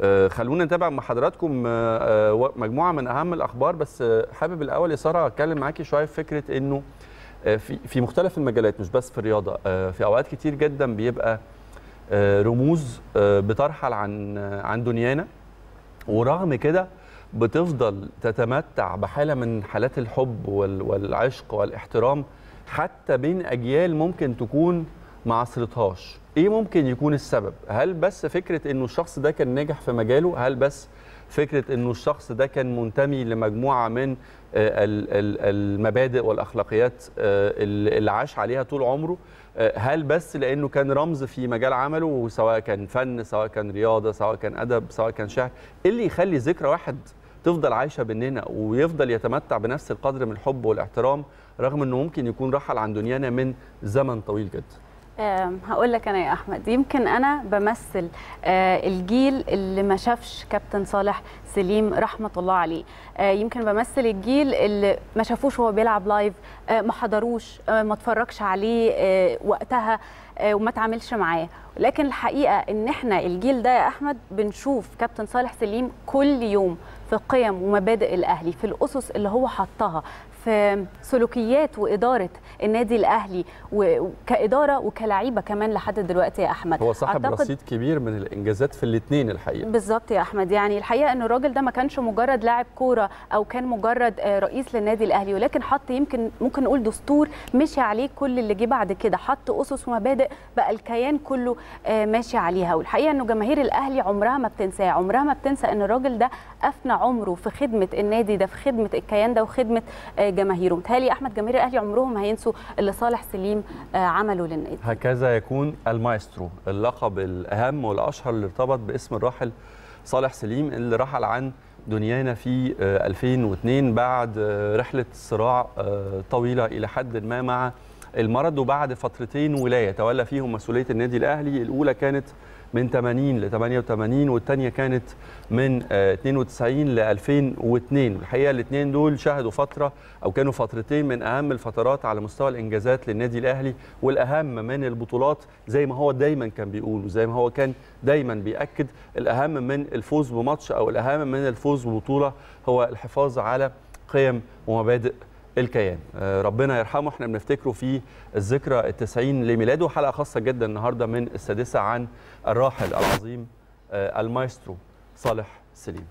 آه، خلونا نتابع مع حضراتكم آه، آه، مجموعه من اهم الاخبار بس حابب الاول يا ساره اتكلم معاكي شويه في فكره انه في في مختلف المجالات مش بس في الرياضه في اوقات كتير جدا بيبقى رموز بترحل عن عن دنيانا ورغم كده بتفضل تتمتع بحاله من حالات الحب والعشق والاحترام حتى بين اجيال ممكن تكون ما عصرتهاش ايه ممكن يكون السبب هل بس فكره انه الشخص ده كان ناجح في مجاله هل بس فكره انه الشخص ده كان منتمي لمجموعه من آه، المبادئ والاخلاقيات آه، اللي عاش عليها طول عمره آه، هل بس لانه كان رمز في مجال عمله سواء كان فن سواء كان رياضه سواء كان ادب سواء كان شعر ايه اللي يخلي ذكرى واحد تفضل عايشه بيننا ويفضل يتمتع بنفس القدر من الحب والاحترام رغم انه ممكن يكون رحل عن دنيانا من زمن طويل جدا هقول لك انا يا احمد يمكن انا بمثل آه، الجيل اللي ما شافش كابتن صالح سليم رحمه الله عليه آه، يمكن بمثل الجيل اللي ما شافوش وهو بيلعب لايف آه، ما حضروش ما اتفرجش عليه وقتها وما تعاملش معاه لكن الحقيقه ان احنا الجيل ده يا احمد بنشوف كابتن صالح سليم كل يوم في قيم ومبادئ الاهلي في الاسس اللي هو حطها في سلوكيات واداره النادي الاهلي وكاداره وكلعيبه كمان لحد دلوقتي يا احمد هو صاحب رصيد كبير من الانجازات في الاثنين الحقيقه بالظبط يا احمد يعني الحقيقه ان الراجل ده ما كانش مجرد لاعب كوره او كان مجرد آه، رئيس للنادي الاهلي ولكن حط يمكن ممكن نقول دستور مشي عليه كل اللي جه بعد كده حط اسس ومبادئ بقى الكيان كله آه، ماشي عليها والحقيقه انه جماهير الاهلي عمرها ما بتنساه عمرها ما بتنسى ان الراجل ده افنى عمره في خدمه النادي ده في خدمه الكيان ده وخدمه آه، جماهيره متهيألي احمد جماهير الاهلي عمرهم هينسوا اللي صالح سليم آه، عمله للنادي هكذا يكون المايسترو اللقب الاهم والاشهر اللي ارتبط باسم الراحل صالح سليم اللي رحل عن دنيانا في 2002 بعد رحله صراع طويله الى حد ما مع المرض وبعد فترتين ولايه تولى فيهم مسؤوليه النادي الاهلي الاولى كانت من 80 ل 88 والثانيه كانت من 92 آه، ل 2002 الحقيقه الاثنين دول شهدوا فتره او كانوا فترتين من اهم الفترات على مستوى الانجازات للنادي الاهلي والاهم من البطولات زي ما هو دايما كان بيقول وزي ما هو كان دايما بياكد الاهم من الفوز بماتش او الاهم من الفوز ببطوله هو الحفاظ على قيم ومبادئ الكيان آه، ربنا يرحمه احنا بنفتكره في الذكرى التسعين لميلاده حلقة خاصة جدا النهاردة من السادسة عن الراحل العظيم آه، المايسترو صالح سليم